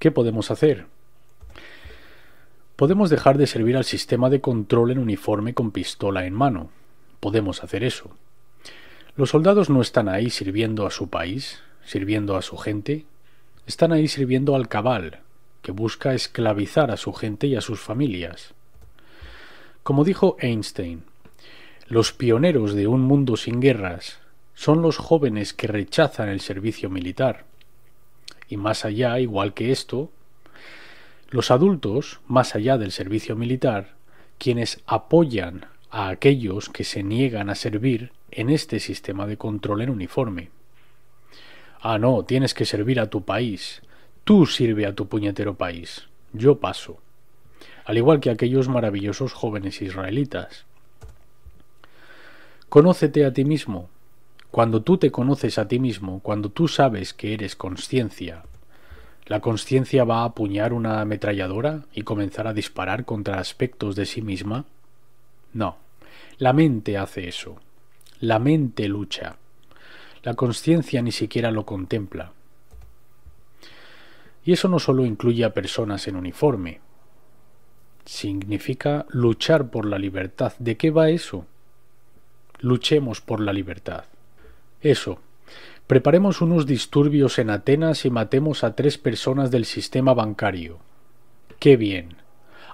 ¿Qué podemos hacer? Podemos dejar de servir al sistema de control en uniforme con pistola en mano. Podemos hacer eso. Los soldados no están ahí sirviendo a su país, sirviendo a su gente. Están ahí sirviendo al cabal, que busca esclavizar a su gente y a sus familias. Como dijo Einstein, los pioneros de un mundo sin guerras son los jóvenes que rechazan el servicio militar y más allá, igual que esto, los adultos, más allá del servicio militar, quienes apoyan a aquellos que se niegan a servir en este sistema de control en uniforme. Ah, no, tienes que servir a tu país. Tú sirve a tu puñetero país. Yo paso. Al igual que aquellos maravillosos jóvenes israelitas. Conócete a ti mismo, cuando tú te conoces a ti mismo, cuando tú sabes que eres conciencia, la conciencia va a apuñar una ametralladora y comenzar a disparar contra aspectos de sí misma. No, la mente hace eso. La mente lucha. La conciencia ni siquiera lo contempla. Y eso no solo incluye a personas en uniforme. Significa luchar por la libertad. ¿De qué va eso? Luchemos por la libertad. Eso. Preparemos unos disturbios en Atenas y matemos a tres personas del sistema bancario. Qué bien.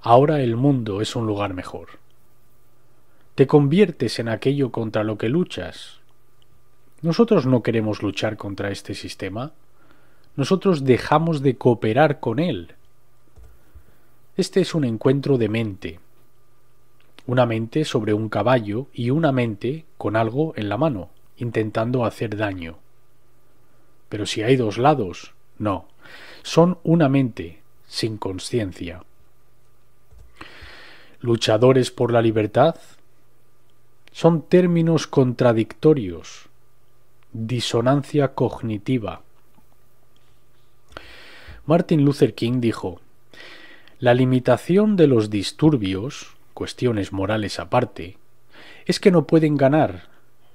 Ahora el mundo es un lugar mejor. Te conviertes en aquello contra lo que luchas. Nosotros no queremos luchar contra este sistema. Nosotros dejamos de cooperar con él. Este es un encuentro de mente. Una mente sobre un caballo y una mente con algo en la mano intentando hacer daño. Pero si hay dos lados, no. Son una mente, sin conciencia. Luchadores por la libertad son términos contradictorios, disonancia cognitiva. Martin Luther King dijo, La limitación de los disturbios, cuestiones morales aparte, es que no pueden ganar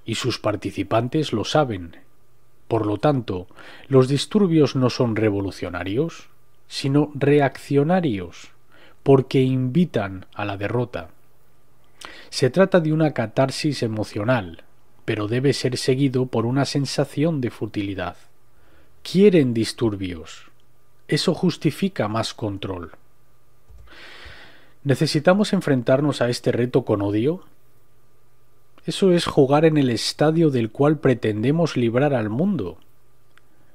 y sus participantes lo saben. Por lo tanto, los disturbios no son revolucionarios, sino reaccionarios, porque invitan a la derrota. Se trata de una catarsis emocional, pero debe ser seguido por una sensación de futilidad. Quieren disturbios. Eso justifica más control. ¿Necesitamos enfrentarnos a este reto con odio, eso es jugar en el estadio del cual pretendemos librar al mundo.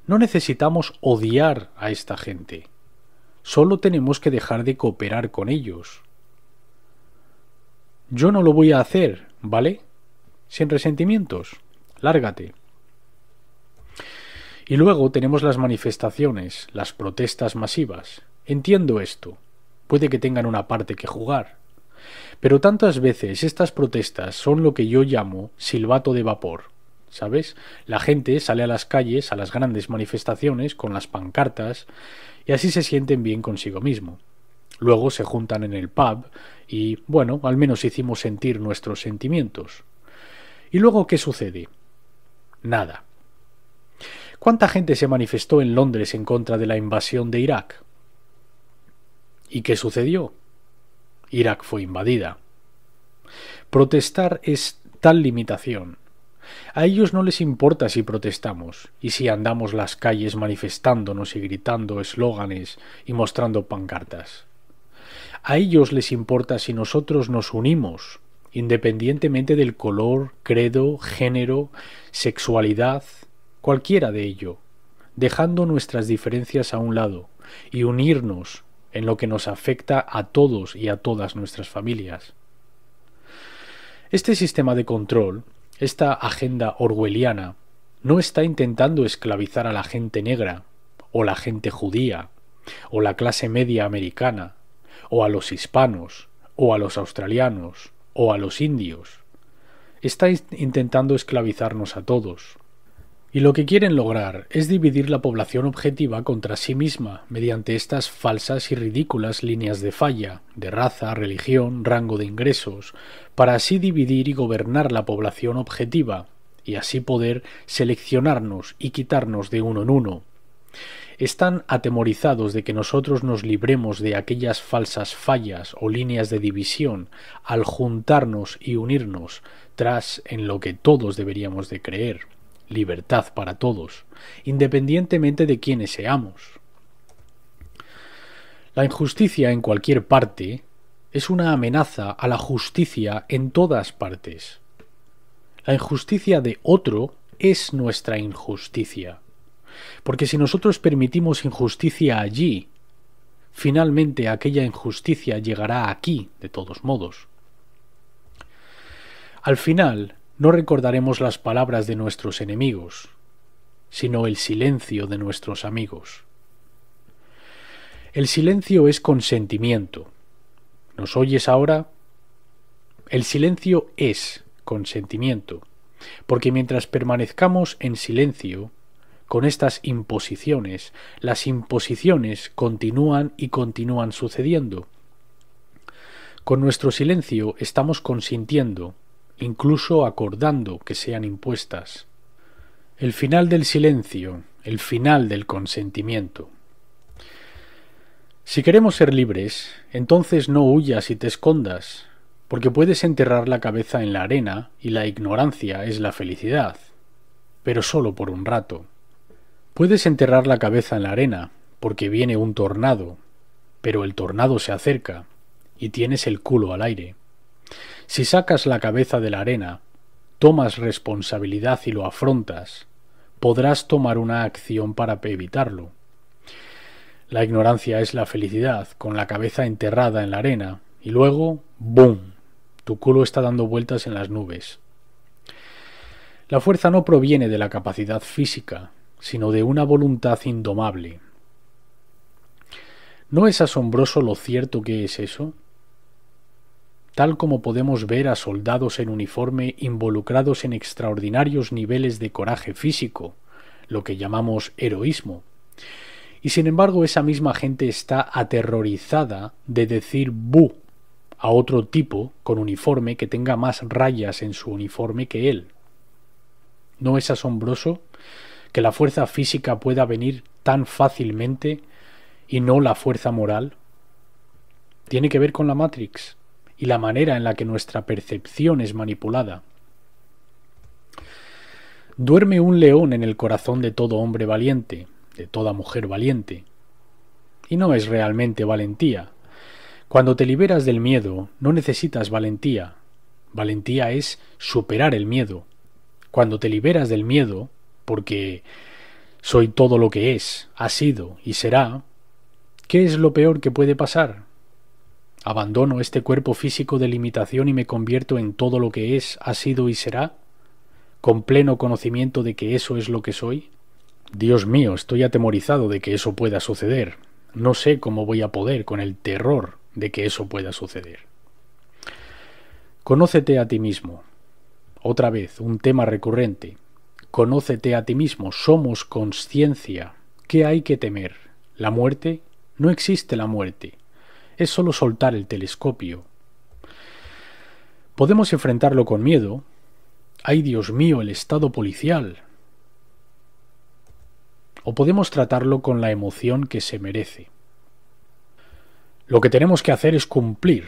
No necesitamos odiar a esta gente. Solo tenemos que dejar de cooperar con ellos. Yo no lo voy a hacer, ¿vale? Sin resentimientos. Lárgate. Y luego tenemos las manifestaciones, las protestas masivas. Entiendo esto. Puede que tengan una parte que jugar. Pero tantas veces estas protestas son lo que yo llamo silbato de vapor. ¿Sabes? La gente sale a las calles, a las grandes manifestaciones, con las pancartas, y así se sienten bien consigo mismo. Luego se juntan en el pub y, bueno, al menos hicimos sentir nuestros sentimientos. ¿Y luego qué sucede? Nada. ¿Cuánta gente se manifestó en Londres en contra de la invasión de Irak? ¿Y qué sucedió? Irak fue invadida. Protestar es tal limitación. A ellos no les importa si protestamos y si andamos las calles manifestándonos y gritando eslóganes y mostrando pancartas. A ellos les importa si nosotros nos unimos, independientemente del color, credo, género, sexualidad, cualquiera de ello, dejando nuestras diferencias a un lado y unirnos en lo que nos afecta a todos y a todas nuestras familias. Este sistema de control, esta agenda orwelliana, no está intentando esclavizar a la gente negra, o la gente judía, o la clase media americana, o a los hispanos, o a los australianos, o a los indios. Está intentando esclavizarnos a todos, y lo que quieren lograr es dividir la población objetiva contra sí misma mediante estas falsas y ridículas líneas de falla, de raza, religión, rango de ingresos, para así dividir y gobernar la población objetiva, y así poder seleccionarnos y quitarnos de uno en uno. Están atemorizados de que nosotros nos libremos de aquellas falsas fallas o líneas de división al juntarnos y unirnos, tras en lo que todos deberíamos de creer libertad para todos, independientemente de quienes seamos. La injusticia en cualquier parte es una amenaza a la justicia en todas partes. La injusticia de otro es nuestra injusticia. Porque si nosotros permitimos injusticia allí, finalmente aquella injusticia llegará aquí, de todos modos. Al final, no recordaremos las palabras de nuestros enemigos, sino el silencio de nuestros amigos. El silencio es consentimiento. ¿Nos oyes ahora? El silencio es consentimiento, porque mientras permanezcamos en silencio, con estas imposiciones, las imposiciones continúan y continúan sucediendo. Con nuestro silencio estamos consintiendo incluso acordando que sean impuestas. El final del silencio, el final del consentimiento. Si queremos ser libres, entonces no huyas y te escondas, porque puedes enterrar la cabeza en la arena y la ignorancia es la felicidad, pero solo por un rato. Puedes enterrar la cabeza en la arena, porque viene un tornado, pero el tornado se acerca, y tienes el culo al aire. Si sacas la cabeza de la arena, tomas responsabilidad y lo afrontas, podrás tomar una acción para evitarlo. La ignorancia es la felicidad, con la cabeza enterrada en la arena, y luego, ¡boom!, tu culo está dando vueltas en las nubes. La fuerza no proviene de la capacidad física, sino de una voluntad indomable. ¿No es asombroso lo cierto que es eso? tal como podemos ver a soldados en uniforme involucrados en extraordinarios niveles de coraje físico, lo que llamamos heroísmo. Y sin embargo esa misma gente está aterrorizada de decir bu a otro tipo con uniforme que tenga más rayas en su uniforme que él. ¿No es asombroso que la fuerza física pueda venir tan fácilmente y no la fuerza moral? Tiene que ver con la Matrix y la manera en la que nuestra percepción es manipulada. Duerme un león en el corazón de todo hombre valiente, de toda mujer valiente. Y no es realmente valentía. Cuando te liberas del miedo, no necesitas valentía. Valentía es superar el miedo. Cuando te liberas del miedo, porque soy todo lo que es, ha sido y será, ¿qué es lo peor que puede pasar? Abandono este cuerpo físico de limitación y me convierto en todo lo que es, ha sido y será, con pleno conocimiento de que eso es lo que soy. Dios mío, estoy atemorizado de que eso pueda suceder. No sé cómo voy a poder con el terror de que eso pueda suceder. Conócete a ti mismo. Otra vez, un tema recurrente. Conócete a ti mismo. Somos conciencia. ¿Qué hay que temer? ¿La muerte? No existe la muerte es solo soltar el telescopio. Podemos enfrentarlo con miedo. ¡Ay, Dios mío, el estado policial! O podemos tratarlo con la emoción que se merece. Lo que tenemos que hacer es cumplir,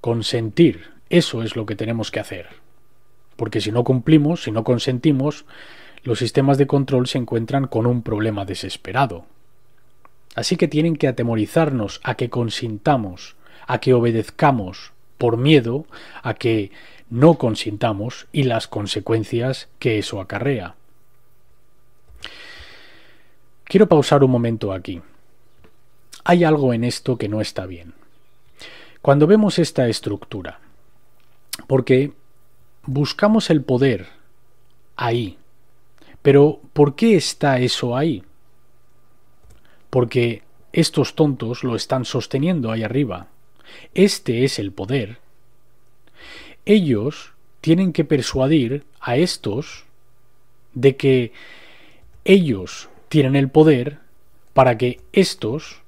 consentir. Eso es lo que tenemos que hacer. Porque si no cumplimos, si no consentimos, los sistemas de control se encuentran con un problema desesperado. Así que tienen que atemorizarnos a que consintamos, a que obedezcamos por miedo a que no consintamos y las consecuencias que eso acarrea. Quiero pausar un momento aquí. Hay algo en esto que no está bien. Cuando vemos esta estructura, porque buscamos el poder ahí, pero ¿por qué está eso ahí? porque estos tontos lo están sosteniendo ahí arriba. Este es el poder. Ellos tienen que persuadir a estos de que ellos tienen el poder para que estos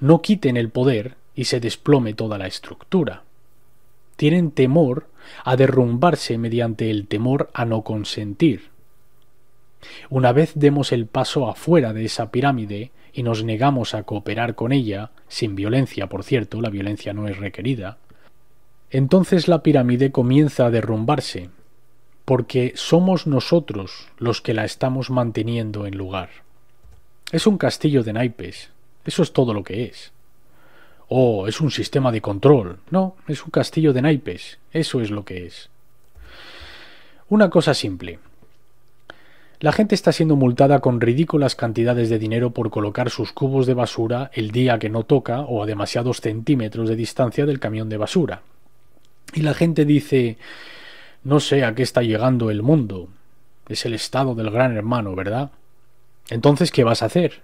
no quiten el poder y se desplome toda la estructura. Tienen temor a derrumbarse mediante el temor a no consentir. Una vez demos el paso afuera de esa pirámide, y nos negamos a cooperar con ella, sin violencia, por cierto, la violencia no es requerida, entonces la pirámide comienza a derrumbarse, porque somos nosotros los que la estamos manteniendo en lugar. Es un castillo de naipes, eso es todo lo que es. O oh, es un sistema de control. No, es un castillo de naipes, eso es lo que es. Una cosa simple, la gente está siendo multada con ridículas cantidades de dinero por colocar sus cubos de basura el día que no toca o a demasiados centímetros de distancia del camión de basura. Y la gente dice, no sé a qué está llegando el mundo. Es el estado del gran hermano, ¿verdad? Entonces, ¿qué vas a hacer?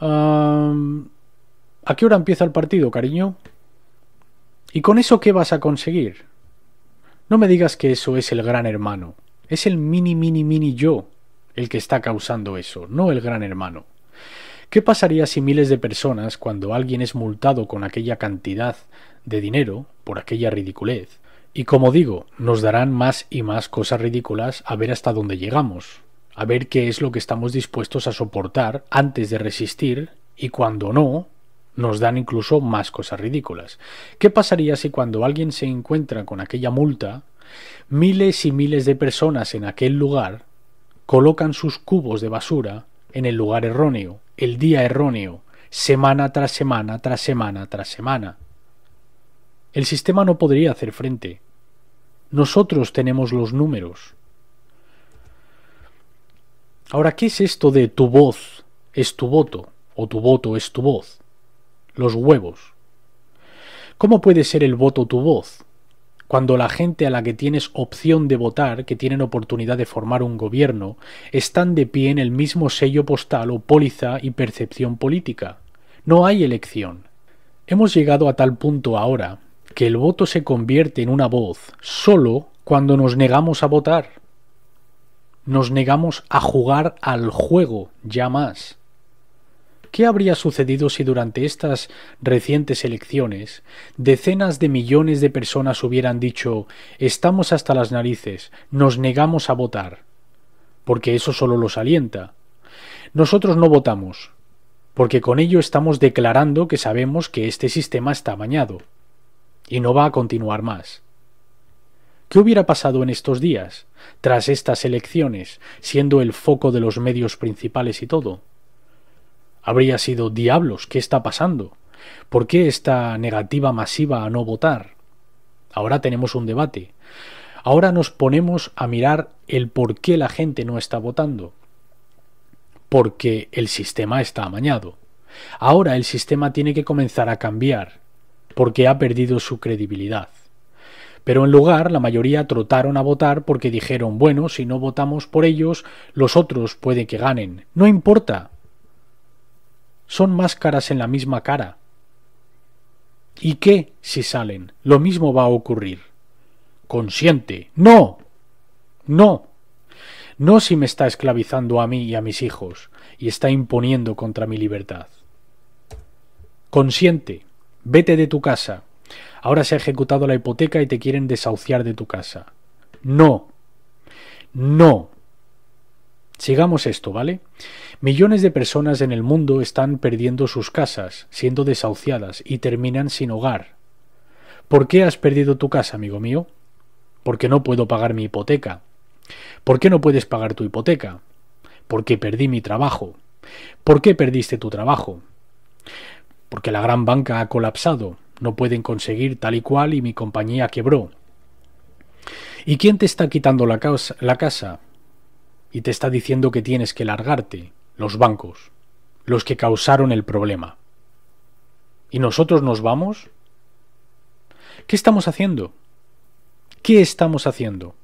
¿A qué hora empieza el partido, cariño? ¿Y con eso qué vas a conseguir? No me digas que eso es el gran hermano. Es el mini, mini, mini yo el que está causando eso, no el gran hermano. ¿Qué pasaría si miles de personas, cuando alguien es multado con aquella cantidad de dinero, por aquella ridiculez, y como digo, nos darán más y más cosas ridículas a ver hasta dónde llegamos, a ver qué es lo que estamos dispuestos a soportar antes de resistir, y cuando no, nos dan incluso más cosas ridículas. ¿Qué pasaría si cuando alguien se encuentra con aquella multa, Miles y miles de personas en aquel lugar colocan sus cubos de basura en el lugar erróneo, el día erróneo, semana tras semana, tras semana, tras semana. El sistema no podría hacer frente. Nosotros tenemos los números. Ahora, ¿qué es esto de tu voz es tu voto o tu voto es tu voz? Los huevos. ¿Cómo puede ser el voto tu voz? cuando la gente a la que tienes opción de votar, que tienen oportunidad de formar un gobierno, están de pie en el mismo sello postal o póliza y percepción política. No hay elección. Hemos llegado a tal punto ahora que el voto se convierte en una voz solo cuando nos negamos a votar. Nos negamos a jugar al juego, ya más. ¿Qué habría sucedido si durante estas recientes elecciones decenas de millones de personas hubieran dicho estamos hasta las narices, nos negamos a votar? Porque eso solo los alienta. Nosotros no votamos, porque con ello estamos declarando que sabemos que este sistema está bañado y no va a continuar más. ¿Qué hubiera pasado en estos días, tras estas elecciones, siendo el foco de los medios principales y todo? habría sido, diablos, ¿qué está pasando? ¿Por qué esta negativa masiva a no votar? Ahora tenemos un debate. Ahora nos ponemos a mirar el por qué la gente no está votando. Porque el sistema está amañado. Ahora el sistema tiene que comenzar a cambiar, porque ha perdido su credibilidad. Pero en lugar, la mayoría trotaron a votar porque dijeron, bueno, si no votamos por ellos, los otros puede que ganen. No importa, son máscaras en la misma cara. ¿Y qué si salen? Lo mismo va a ocurrir. Consciente. No. No. No si me está esclavizando a mí y a mis hijos y está imponiendo contra mi libertad. Consiente, Vete de tu casa. Ahora se ha ejecutado la hipoteca y te quieren desahuciar de tu casa. No. No. Sigamos esto, ¿vale? Millones de personas en el mundo están perdiendo sus casas, siendo desahuciadas y terminan sin hogar. ¿Por qué has perdido tu casa, amigo mío? Porque no puedo pagar mi hipoteca. ¿Por qué no puedes pagar tu hipoteca? Porque perdí mi trabajo. ¿Por qué perdiste tu trabajo? Porque la gran banca ha colapsado, no pueden conseguir tal y cual y mi compañía quebró. ¿Y quién te está quitando la casa? La casa? y te está diciendo que tienes que largarte, los bancos, los que causaron el problema. ¿Y nosotros nos vamos? ¿Qué estamos haciendo? ¿Qué estamos haciendo?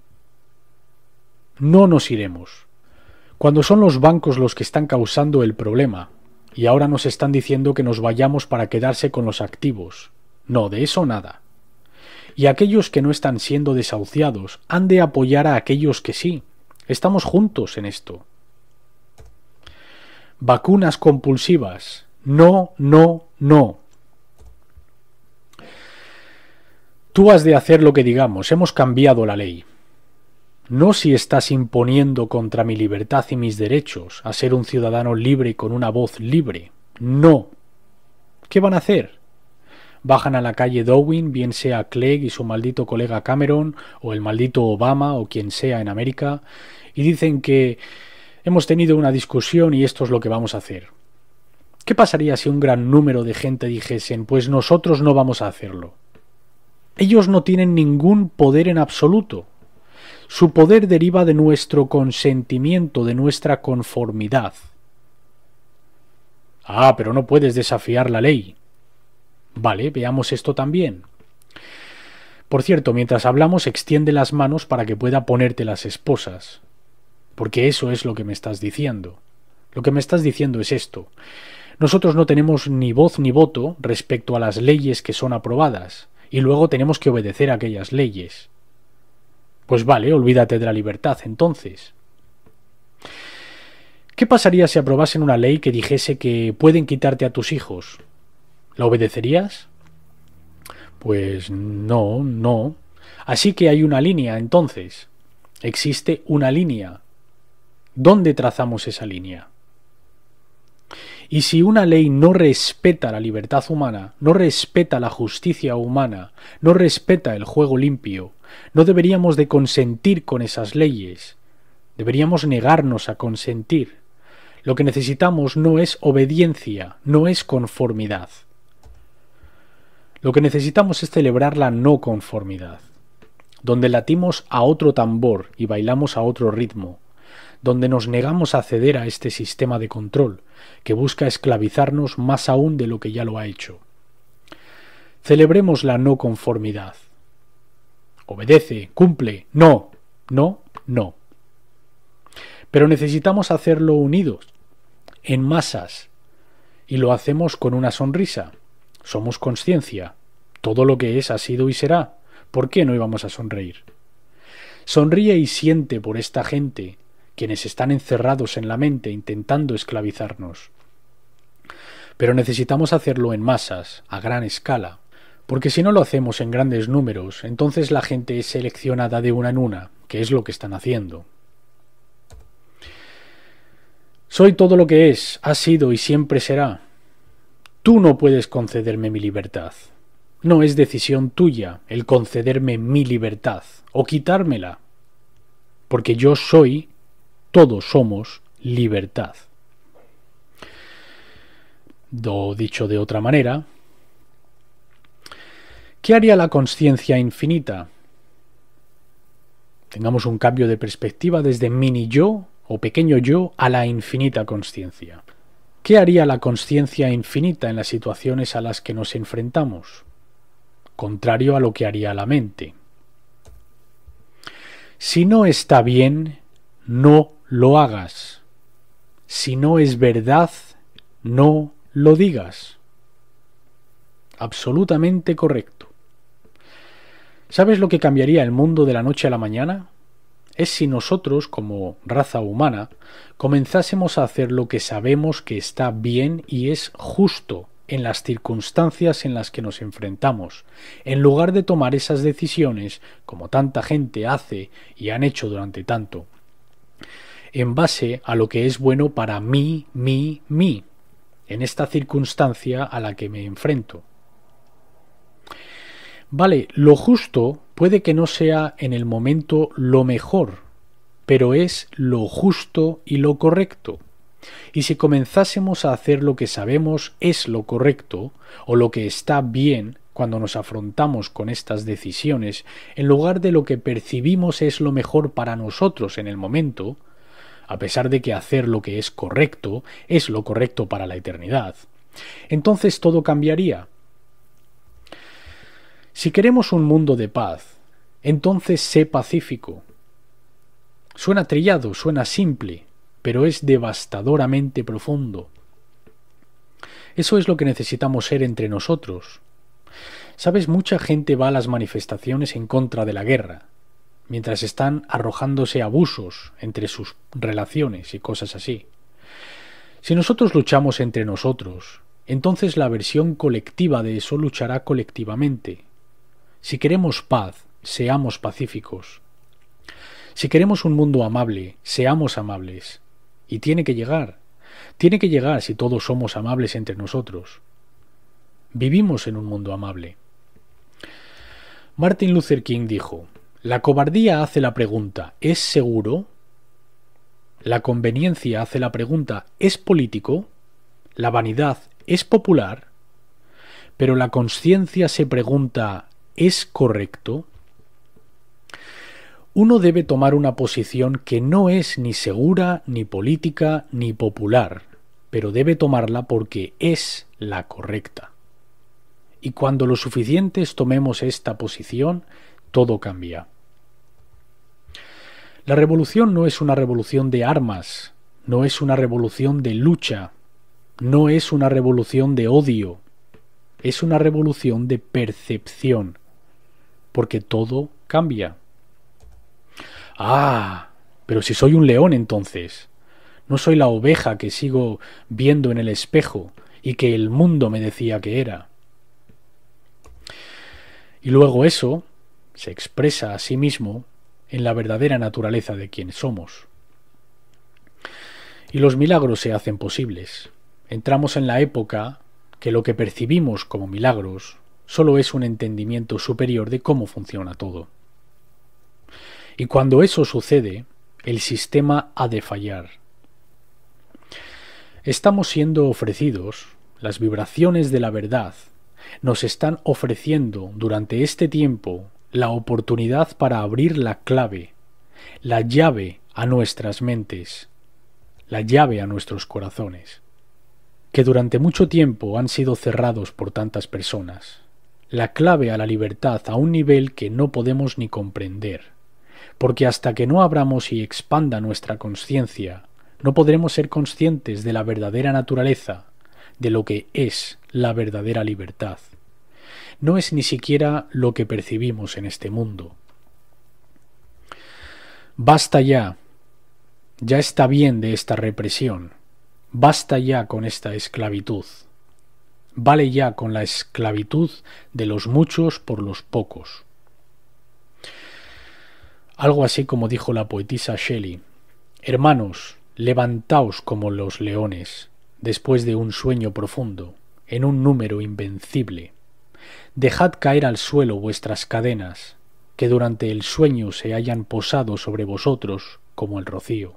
No nos iremos. Cuando son los bancos los que están causando el problema, y ahora nos están diciendo que nos vayamos para quedarse con los activos. No, de eso nada. Y aquellos que no están siendo desahuciados han de apoyar a aquellos que sí, Estamos juntos en esto. Vacunas compulsivas. No, no, no. Tú has de hacer lo que digamos. Hemos cambiado la ley. No si estás imponiendo contra mi libertad y mis derechos a ser un ciudadano libre con una voz libre. No. ¿Qué van a hacer? bajan a la calle dowin bien sea Clegg y su maldito colega Cameron, o el maldito Obama, o quien sea en América, y dicen que hemos tenido una discusión y esto es lo que vamos a hacer. ¿Qué pasaría si un gran número de gente dijesen, pues nosotros no vamos a hacerlo? Ellos no tienen ningún poder en absoluto. Su poder deriva de nuestro consentimiento, de nuestra conformidad. Ah, pero no puedes desafiar la ley. Vale, veamos esto también. Por cierto, mientras hablamos, extiende las manos para que pueda ponerte las esposas. Porque eso es lo que me estás diciendo. Lo que me estás diciendo es esto. Nosotros no tenemos ni voz ni voto respecto a las leyes que son aprobadas, y luego tenemos que obedecer aquellas leyes. Pues vale, olvídate de la libertad entonces. ¿Qué pasaría si aprobasen una ley que dijese que pueden quitarte a tus hijos, ¿La obedecerías? Pues no, no. Así que hay una línea, entonces. Existe una línea. ¿Dónde trazamos esa línea? Y si una ley no respeta la libertad humana, no respeta la justicia humana, no respeta el juego limpio, no deberíamos de consentir con esas leyes. Deberíamos negarnos a consentir. Lo que necesitamos no es obediencia, no es conformidad. Lo que necesitamos es celebrar la no conformidad, donde latimos a otro tambor y bailamos a otro ritmo, donde nos negamos a ceder a este sistema de control, que busca esclavizarnos más aún de lo que ya lo ha hecho. Celebremos la no conformidad. Obedece, cumple, no, no, no. Pero necesitamos hacerlo unidos, en masas, y lo hacemos con una sonrisa somos conciencia. Todo lo que es ha sido y será. ¿Por qué no íbamos a sonreír? Sonríe y siente por esta gente, quienes están encerrados en la mente intentando esclavizarnos. Pero necesitamos hacerlo en masas, a gran escala, porque si no lo hacemos en grandes números, entonces la gente es seleccionada de una en una, que es lo que están haciendo. Soy todo lo que es, ha sido y siempre será. Tú no puedes concederme mi libertad. No es decisión tuya el concederme mi libertad o quitármela, porque yo soy, todos somos, libertad. dicho de otra manera, ¿qué haría la conciencia infinita? Tengamos un cambio de perspectiva desde mini yo o pequeño yo a la infinita conciencia. ¿Qué haría la conciencia infinita en las situaciones a las que nos enfrentamos? Contrario a lo que haría la mente. Si no está bien, no lo hagas. Si no es verdad, no lo digas. Absolutamente correcto. ¿Sabes lo que cambiaría el mundo de la noche a la mañana? es si nosotros, como raza humana, comenzásemos a hacer lo que sabemos que está bien y es justo en las circunstancias en las que nos enfrentamos, en lugar de tomar esas decisiones como tanta gente hace y han hecho durante tanto, en base a lo que es bueno para mí, mí, mí, en esta circunstancia a la que me enfrento. Vale, lo justo Puede que no sea en el momento lo mejor, pero es lo justo y lo correcto. Y si comenzásemos a hacer lo que sabemos es lo correcto, o lo que está bien cuando nos afrontamos con estas decisiones, en lugar de lo que percibimos es lo mejor para nosotros en el momento, a pesar de que hacer lo que es correcto es lo correcto para la eternidad, entonces todo cambiaría, si queremos un mundo de paz, entonces sé pacífico. Suena trillado, suena simple, pero es devastadoramente profundo. Eso es lo que necesitamos ser entre nosotros. Sabes, mucha gente va a las manifestaciones en contra de la guerra, mientras están arrojándose abusos entre sus relaciones y cosas así. Si nosotros luchamos entre nosotros, entonces la versión colectiva de eso luchará colectivamente, si queremos paz, seamos pacíficos. Si queremos un mundo amable, seamos amables. Y tiene que llegar. Tiene que llegar si todos somos amables entre nosotros. Vivimos en un mundo amable. Martin Luther King dijo, La cobardía hace la pregunta, ¿es seguro? La conveniencia hace la pregunta, ¿es político? La vanidad es popular, pero la conciencia se pregunta, es correcto, uno debe tomar una posición que no es ni segura, ni política, ni popular, pero debe tomarla porque es la correcta. Y cuando lo suficientes tomemos esta posición, todo cambia. La revolución no es una revolución de armas, no es una revolución de lucha, no es una revolución de odio, es una revolución de percepción porque todo cambia. Ah, pero si soy un león entonces. No soy la oveja que sigo viendo en el espejo y que el mundo me decía que era. Y luego eso se expresa a sí mismo en la verdadera naturaleza de quien somos. Y los milagros se hacen posibles. Entramos en la época que lo que percibimos como milagros solo es un entendimiento superior de cómo funciona todo. Y cuando eso sucede, el sistema ha de fallar. Estamos siendo ofrecidos, las vibraciones de la verdad nos están ofreciendo durante este tiempo la oportunidad para abrir la clave, la llave a nuestras mentes, la llave a nuestros corazones, que durante mucho tiempo han sido cerrados por tantas personas la clave a la libertad a un nivel que no podemos ni comprender. Porque hasta que no abramos y expanda nuestra conciencia, no podremos ser conscientes de la verdadera naturaleza, de lo que es la verdadera libertad. No es ni siquiera lo que percibimos en este mundo. Basta ya. Ya está bien de esta represión. Basta ya con esta esclavitud. Vale ya con la esclavitud de los muchos por los pocos. Algo así como dijo la poetisa Shelley. Hermanos, levantaos como los leones, después de un sueño profundo, en un número invencible. Dejad caer al suelo vuestras cadenas, que durante el sueño se hayan posado sobre vosotros como el rocío.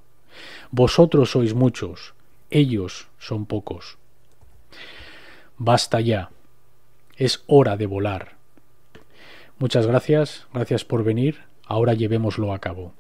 Vosotros sois muchos, ellos son pocos. Basta ya. Es hora de volar. Muchas gracias, gracias por venir. Ahora llevémoslo a cabo.